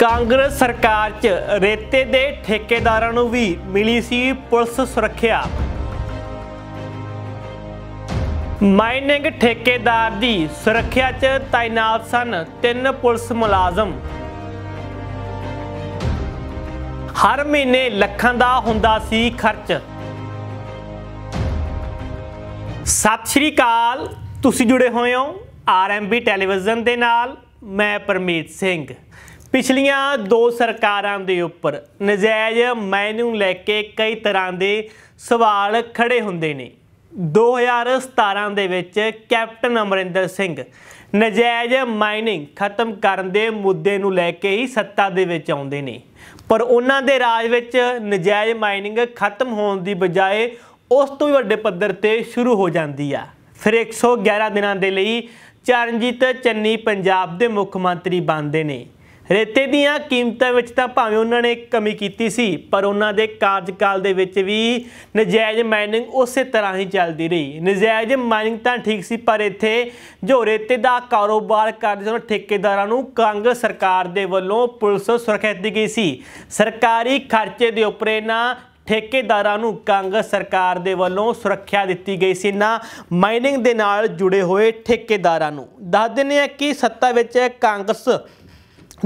ਕਾਂਗਰਸ ਸਰਕਾਰ 'ਚ ਰੇਤੇ ਦੇ ਠੇਕੇਦਾਰਾਂ ਨੂੰ ਵੀ ਮਿਲੀ ਸੀ ਪੁਲਿਸ ਸੁਰੱਖਿਆ ਮਾਈਨਿੰਗ ਠੇਕੇਦਾਰ ਦੀ ਸੁਰੱਖਿਆ 'ਚ ਤਾਇਨਾਤ ਸਨ ਤਿੰਨ ਪੁਲਿਸ ਮੁਲਾਜ਼ਮ ਹਰ ਮਹੀਨੇ ਲੱਖਾਂ ਦਾ ਹੁੰਦਾ ਸੀ ਖਰਚ ਸਤਿ ਸ਼੍ਰੀ ਅਕਾਲ ਤੁਸੀਂ ਜੁੜੇ ਹੋਏ ਹੋ ਆਰਐਮਬੀ ਟੈਲੀਵਿਜ਼ਨ ਦੇ ਨਾਲ ਮੈਂ ਪਰਮੇਤ ਸਿੰਘ ਪਿਛਲੀਆਂ ਦੋ ਸਰਕਾਰਾਂ ਦੇ ਉੱਪਰ ਨਜਾਇਜ਼ ਮੈਨੂੰ ਲੈ ਕੇ ਕਈ ਤਰ੍ਹਾਂ ਦੇ ਸਵਾਲ ਖੜੇ ਹੁੰਦੇ ਨੇ 2017 ਦੇ ਵਿੱਚ ਕੈਪਟਨ ਅਮਰਿੰਦਰ ਸਿੰਘ ਨਜਾਇਜ਼ ਮਾਈਨਿੰਗ ਖਤਮ ਕਰਨ ਦੇ ਮੁੱਦੇ ਨੂੰ ਲੈ ਕੇ ਹੀ ਸੱਤਾ ਦੇ ਵਿੱਚ ਆਉਂਦੇ ਨੇ ਪਰ ਉਹਨਾਂ ਦੇ ਰਾਜ ਵਿੱਚ ਨਜਾਇਜ਼ ਮਾਈਨਿੰਗ ਖਤਮ ਹੋਣ ਦੀ ਬਜਾਏ ਉਸ ਤੋਂ ਵੀ ਵੱਡੇ ਪੱਧਰ ਤੇ ਸ਼ੁਰੂ ਹੋ ਜਾਂਦੀ ਆ ਫਿਰ 111 ਦਿਨਾਂ ਦੇ ਲਈ ਚਰਨਜੀਤ ਚੰਨੀ ਪੰਜਾਬ ਦੇ ਮੁੱਖ ਮੰਤਰੀ ਬਣਦੇ ਨੇ ਰੇਤੇ ਦੀਆਂ ਕੀਮਤਾਂ ਵਿੱਚ ਤਾਂ ਭਾਵੇਂ ਉਹਨਾਂ ਨੇ ਕਮੀ ਕੀਤੀ ਸੀ ਪਰ ਉਹਨਾਂ ਦੇ ਕਾਰਜਕਾਲ ਦੇ ਵਿੱਚ ਵੀ ਨਜਾਇਜ਼ ਮਾਈਨਿੰਗ ਉਸੇ ਤਰ੍ਹਾਂ ਹੀ ਚੱਲਦੀ ਰਹੀ ਨਜਾਇਜ਼ ਮਾਈਨਿੰਗ ਤਾਂ ਠੀਕ ਸੀ ਪਰ ਇੱਥੇ ਜੋ ਰੇਤੇ ਦਾ ਕਾਰੋਬਾਰ ਕਰਦੇ ਸਨ ਠੇਕੇਦਾਰਾਂ ਨੂੰ ਕਾਂਗਰਸ ਸਰਕਾਰ ਦੇ ਵੱਲੋਂ ਪੁਲਿਸ ਸੁਰੱਖਿਆ ਦਿੱਤੀ ਗਈ ਸੀ ਸਰਕਾਰੀ ਖਰਚੇ ਦੇ ਉੱਪਰ ਇਹਨਾਂ ਠੇਕੇਦਾਰਾਂ ਨੂੰ ਕਾਂਗਰਸ ਸਰਕਾਰ ਦੇ ਵੱਲੋਂ ਸੁਰੱਖਿਆ ਦਿੱਤੀ ਗਈ ਸੀ ਨਾ ਮਾਈਨਿੰਗ ਦੇ ਨਾਲ ਜੁੜੇ ਹੋਏ ਠੇਕੇਦਾਰਾਂ ਨੂੰ ਦੱਸ ਦਿੰਦੇ ਆ ਕਿ ਸੱਤਾ ਵਿੱਚ ਕਾਂਗਰਸ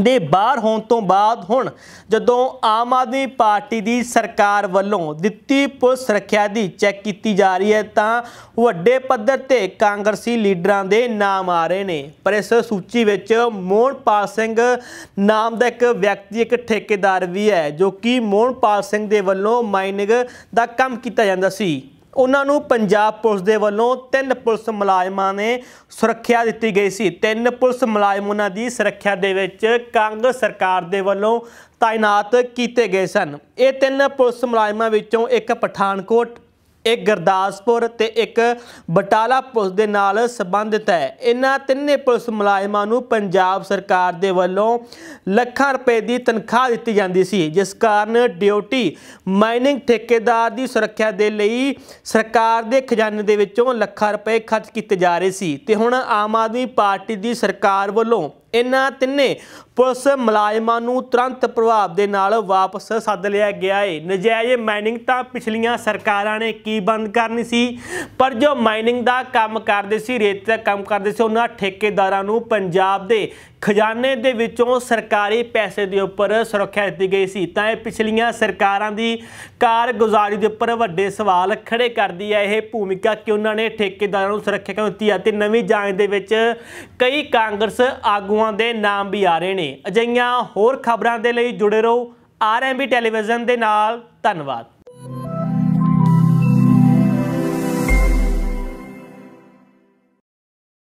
ਦੇ ਬਾਹਰ ਹੋਣ ਤੋਂ ਬਾਅਦ ਹੁਣ ਜਦੋਂ ਆਮ ਆਦਮੀ ਪਾਰਟੀ ਦੀ ਸਰਕਾਰ ਵੱਲੋਂ ਦਿੱਤੀ ਪੁਲਿਸ ਸੁਰੱਖਿਆ ਦੀ ਚੈੱਕ ਕੀਤੀ ਜਾ ਰਹੀ ਹੈ ਤਾਂ ਵੱਡੇ ਪੱਧਰ ਤੇ ਕਾਂਗਰਸੀ ਲੀਡਰਾਂ ਦੇ ਨਾਮ ਆ ਰਹੇ ਨੇ ਪਰ ਇਸ ਸੂਚੀ ਵਿੱਚ ਮੋਹਨਪਾਲ ਸਿੰਘ ਨਾਮ ਦਾ ਇੱਕ ਵਿਅਕਤੀ ਇੱਕ ਠੇਕੇਦਾਰ ਵੀ ਹੈ ਜੋ ਕਿ ਮੋਹਨਪਾਲ ਸਿੰਘ ਦੇ ਵੱਲੋਂ ਮਾਈਨਿੰਗ ਦਾ ਕੰਮ ਕੀਤਾ ਜਾਂਦਾ ਸੀ ਉਹਨਾਂ ਨੂੰ ਪੰਜਾਬ ਪੁਲਿਸ ਦੇ ਵੱਲੋਂ ਤਿੰਨ ਪੁਲਿਸ ਮੁਲਾਜ਼ਮਾਂ ਨੇ ਸੁਰੱਖਿਆ ਦਿੱਤੀ ਗਈ ਸੀ ਤਿੰਨ ਪੁਲਿਸ ਮੁਲਾਜ਼ਮ ਉਹਨਾਂ ਦੀ ਸੁਰੱਖਿਆ ਦੇ ਵਿੱਚ ਕਾਂਗਰਸ ਸਰਕਾਰ ਦੇ ਵੱਲੋਂ ਤਾਇਨਾਤ ਕੀਤੇ ਗਏ ਸਨ ਇਹ ਤਿੰਨ ਪੁਲਿਸ ਮੁਲਾਜ਼ਮਾਂ ਵਿੱਚੋਂ ਇੱਕ ਪਠਾਨਕੋਟ ਇੱਕ ਗਰਦਾਸਪੁਰ ਤੇ ਇੱਕ ਬਟਾਲਾ ਪੁਲਿਸ ਦੇ ਨਾਲ ਸੰਬੰਧਿਤ ਹੈ ਇਹਨਾਂ ਤਿੰਨੇ ਪੁਲਿਸ ਮੁਲਾਜ਼ਮਾਂ ਨੂੰ ਪੰਜਾਬ ਸਰਕਾਰ ਦੇ ਵੱਲੋਂ ਲੱਖਾਂ ਰੁਪਏ ਦੀ ਤਨਖਾਹ ਦਿੱਤੀ ਜਾਂਦੀ ਸੀ ਜਿਸ ਕਾਰਨ ਡਿਊਟੀ ਮਾਈਨਿੰਗ ਠੇਕੇਦਾਰ ਦੀ ਸੁਰੱਖਿਆ ਦੇ ਲਈ ਸਰਕਾਰ ਦੇ ਖਜ਼ਾਨੇ ਦੇ ਵਿੱਚੋਂ ਲੱਖਾਂ ਰੁਪਏ ਖਰਚ ਕੀਤੇ ਜਾ ਰਹੇ ਸੀ ਤੇ ਹੁਣ ਆਮ ਆਦਮੀ ਪਾਰਟੀ ਦੀ ਸਰਕਾਰ ਵੱਲੋਂ ਇਹਨਾਂ ਤਿੰਨੇ ਪੁਲਿਸ ਮੁਲਾਜ਼ਮਾਂ ਨੂੰ ਤੁਰੰਤ ਪ੍ਰਭਾਵ ਦੇ ਨਾਲ ਵਾਪਸ ਸੱਦ ਲਿਆ ਗਿਆ ਏ ਨਜਾਇਜ਼ ਮਾਈਨਿੰਗ ਤਾਂ ਪਿਛਲੀਆਂ ਸਰਕਾਰਾਂ ਨੇ ਕੀ ਬੰਦ ਕਰਨੀ ਸੀ ਪਰ ਜੋ ਮਾਈਨਿੰਗ ਦਾ ਕੰਮ ਕਰਦੇ ਸੀ ਰੇਤ ਦਾ ਕੰਮ ਕਰਦੇ ਸੀ ਉਹਨਾਂ ਠੇਕੇਦਾਰਾਂ ਨੂੰ ਪੰਜਾਬ ਦੇ ਖਜ਼ਾਨੇ ਦੇ ਵਿੱਚੋਂ ਸਰਕਾਰੀ ਪੈਸੇ ਦੇ ਉੱਪਰ ਸੁਰੱਖਿਆ ਦਿੱਤੀ ਗਈ ਸੀ ਤਾਂ ਇਹ ਪਿਛਲੀਆਂ ਸਰਕਾਰਾਂ ਦੀ ਕਾਰਗੁਜ਼ਾਰੀ ਦੇ ਉੱਪਰ ਵੱਡੇ ਸਵਾਲ ਖੜੇ ਕਰਦੀ ਹੈ ਇਹ ਭੂਮਿਕਾ ਕਿ ਉਹਨਾਂ ਨੇ ਠੇਕੇਦਾਰਾਂ ਨੂੰ ਸੁਰੱਖਿਆ ਕਿਉਂ ਦਿੱਤੀ ਅਤੇ ਨਵੀਂ ਜਾਂਚ ਦੇ ਵਿੱਚ ਕਈ ਕਾਂਗਰਸ ਆਗੂਆਂ ਦੇ ਨਾਮ ਵੀ ਆ ਰਹੇ ਨੇ ਅਜਿਹੀਆਂ ਹੋਰ ਖਬਰਾਂ ਦੇ ਲਈ ਜੁੜੇ ਰਹੋ ਆਰਐਮਬੀ ਟੈਲੀਵਿਜ਼ਨ ਦੇ ਨਾਲ ਧੰਨਵਾਦ